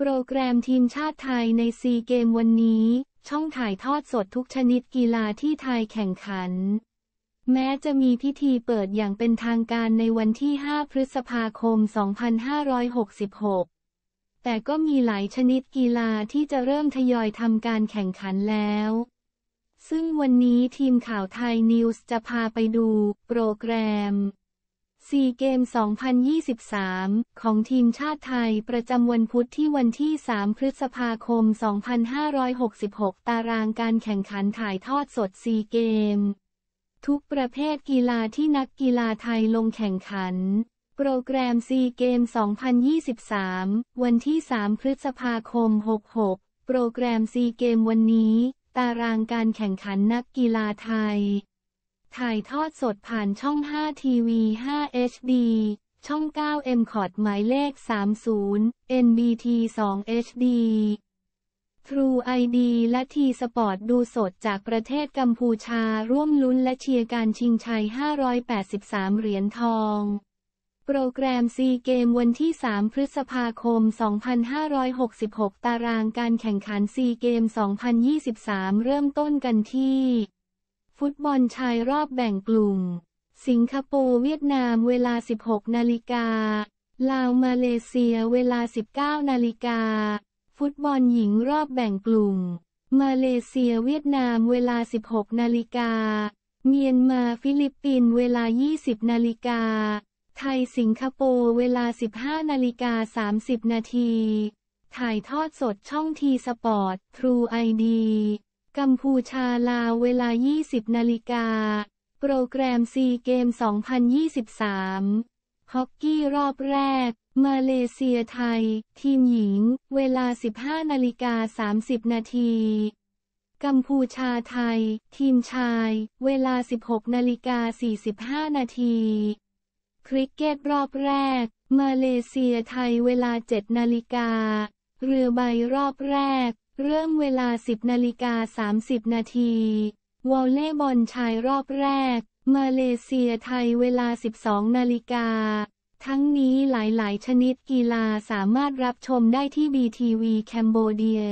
โปรแกรมทีมชาติไทยในซีเกมวันนี้ ช่องถ่ายทอดสดทุกชนิดกีฬาที่ไทยแข่งขัน แม้จะมีพิธีเปิดอย่างเป็นทางการในวันที่ 5 พฤษภาคม 2566 แต่ก็มีหลายชนิดกีฬาที่จะเริ่มทยอยทำการแข่งขันแล้ว ซึ่งวันนี้ทีมข่าวไทยนิวส์จะพาไปดูโปรแกรมซีเกม2023 ของทีมชาติไทย ประจำวันพุธที่วันที่ 3 พฤษภาคม 2566 ตารางการแข่งขันถ่ายทอดสดซีเกมทุกประเภทกีฬาที่นักกีฬาไทยลงแข่งขัน โปรแกรมซีเกม2023 วันที่ 3 พฤษภาคม 66 โปรแกรมซีเกมวันนี้ ตารางการแข่งขันนักกีฬาไทยถ่ายทอดสดผ่านช่อง5ทีวี5 HD ช่อง 9 M คอร์ดหมายเลข 30 NBT 2 HD True ID และ T-Sport ดูสดจากประเทศกัมพูชา ร่วมลุ้นและเชียร์การชิงชัย 583 เหรียญทอง โปรแกรมซีเกมวันที่ 3 พฤษภาคม 2566 ตารางการแข่งขันซีเกม2023 เริ่มต้นกันที่ฟุตบอลชายรอบแบ่งกลุ่ม สิงคโปร์เวียดนามเวลา 16 นาฬิกาลาวมาเลเซียเวลา 19 นาฬิกา ฟุตบอลหญิงรอบแบ่งกลุ่ม มาเลเซียเวียดนามเวลา 16 นาฬิกาเมียนมาฟิลิปปินส์เวลา 20 นาฬิกา ไทยสิงคโปร์เวลา 15นาฬิกา30 นาที ถ่ายทอดสดช่องทีสปอร์ตทรูไอดีกัมพูชาลาวเวลา 20 นาฬิกา โปรแกรมซีเกม 2023 ฮอกกี้รอบแรก มาเลเซียไทย ทีมหญิง เวลา 15 นาฬิกา 30 นาทีกัมพูชาไทย ทีมชาย เวลา 16 นาฬิกา 45 นาทีคริกเก็ตรอบแรก มาเลเซียไทยเวลา 7 นาฬิกา เรือใบรอบแรกเริ่มเวลา 10นาฬิกา30 นาทีวอลเล่บอลชายรอบแรก มาเลเซียไทยเวลา 12นาฬิกาทั้งนี้หลายๆ ชนิดกีฬาสามารถรับชมได้ที่บีทีวีแคมโบเดีย